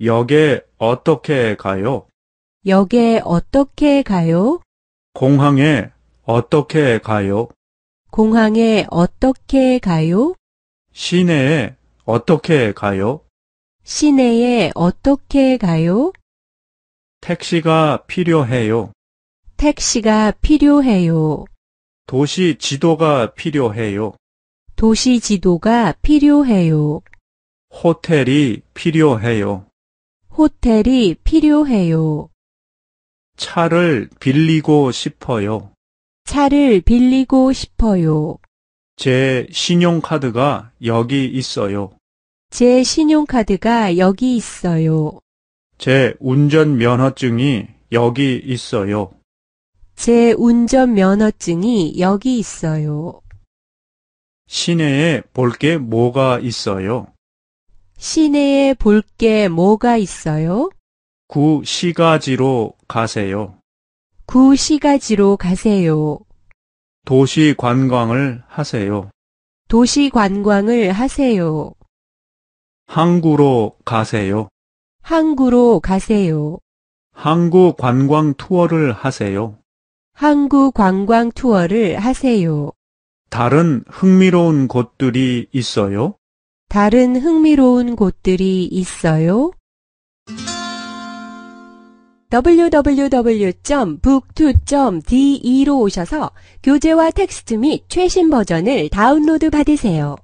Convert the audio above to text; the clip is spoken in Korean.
역에 어떻게 가요? 역에 어떻게 가요? 공항에 어떻게 가요? 공항에 어떻게 가요? 시내에 어떻게 가요? 시내에 어떻게 가요? 택시가 필요해요. 택시가 필요해요. 도시 지도가 필요해요. 도시 지도가 필요해요. 호텔이 필요해요. 호텔이 필요해요. 차를 빌리고 싶어요. 차를 빌리고 싶어요. 제 신용카드가 여기 있어요. 제 신용카드가 여기 있어요. 제 운전면허증이 여기 있어요. 제 운전면허증이 여기 있어요. 시내에 볼 게 뭐가 있어요? 시내에 볼 게 뭐가 있어요? 구시가지로 가세요. 구시가지로 가세요. 도시 관광을 하세요. 도시 관광을 하세요. 항구로 가세요. 항구로 가세요. 항구 관광 투어를 하세요. 항구 관광 투어를 하세요. 다른 흥미로운 곳들이 있어요? 다른 흥미로운 곳들이 있어요? www.book2.de로 오셔서 교재와 텍스트 및 최신 버전을 다운로드 받으세요.